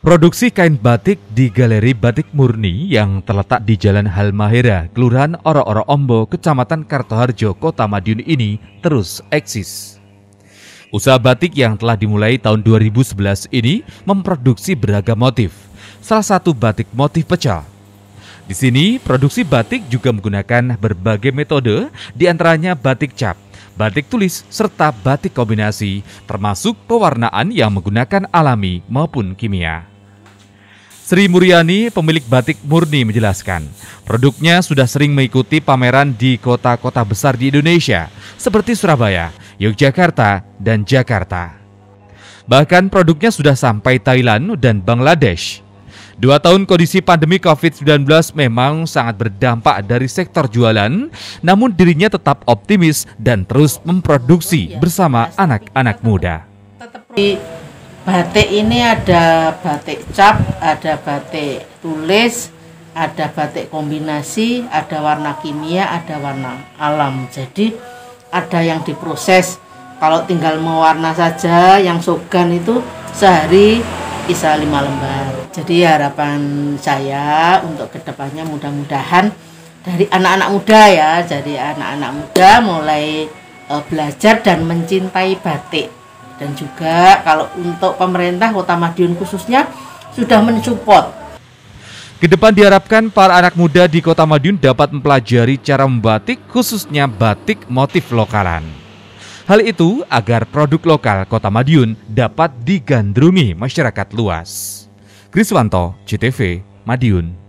Produksi kain batik di Galeri Batik Murni yang terletak di Jalan Halmahera, Kelurahan Oro-Oro Ombo, Kecamatan Kartoharjo, Kota Madiun ini terus eksis. Usaha batik yang telah dimulai tahun 2011 ini memproduksi beragam motif, salah satu batik motif pecah. Di sini, produksi batik juga menggunakan berbagai metode, diantaranya batik cap, batik tulis, serta batik kombinasi, termasuk pewarnaan yang menggunakan alami maupun kimia. Sri Muriani, pemilik batik murni menjelaskan, produknya sudah sering mengikuti pameran di kota-kota besar di Indonesia seperti Surabaya, Yogyakarta, dan Jakarta. Bahkan produknya sudah sampai Thailand dan Bangladesh. Dua tahun kondisi pandemi COVID-19 memang sangat berdampak dari sektor jualan, namun dirinya tetap optimis dan terus memproduksi oh iya, bersama anak-anak muda batik ini ada batik cap, ada batik tulis, ada batik kombinasi, ada warna kimia, ada warna alam. Jadi ada yang diproses. Kalau tinggal mewarna saja yang sogan itu sehari bisa lima lembar. Jadi harapan saya untuk kedepannya mudah-mudahan dari anak-anak muda ya, jadi anak-anak muda mulai eh, belajar dan mencintai batik dan juga kalau untuk pemerintah Kota Madiun khususnya sudah mensupport Kedepan diharapkan para anak muda di Kota Madiun dapat mempelajari cara membatik khususnya batik motif lokalan. Hal itu agar produk lokal Kota Madiun dapat digandrungi masyarakat luas. Kriswanto, CTV, Madiun.